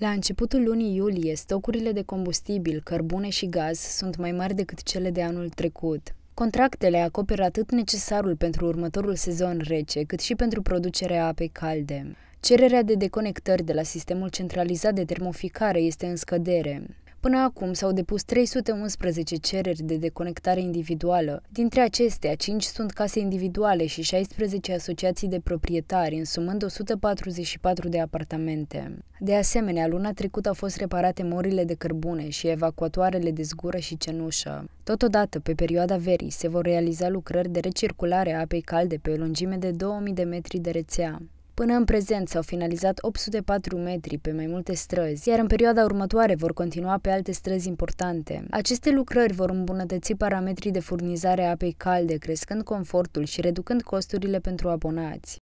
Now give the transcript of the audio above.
La începutul lunii iulie, stocurile de combustibil, cărbune și gaz sunt mai mari decât cele de anul trecut. Contractele acoperă atât necesarul pentru următorul sezon rece, cât și pentru producerea apei calde. Cererea de deconectări de la sistemul centralizat de termoficare este în scădere. Până acum s-au depus 311 cereri de deconectare individuală. Dintre acestea, 5 sunt case individuale și 16 asociații de proprietari, însumând 144 de apartamente. De asemenea, luna trecută au fost reparate morile de cărbune și evacuatoarele de zgură și cenușă. Totodată, pe perioada verii, se vor realiza lucrări de recirculare a apei calde pe o lungime de 2000 de metri de rețea. Până în prezent s-au finalizat 804 metri pe mai multe străzi, iar în perioada următoare vor continua pe alte străzi importante. Aceste lucrări vor îmbunătăți parametrii de furnizare a apei calde, crescând confortul și reducând costurile pentru abonați.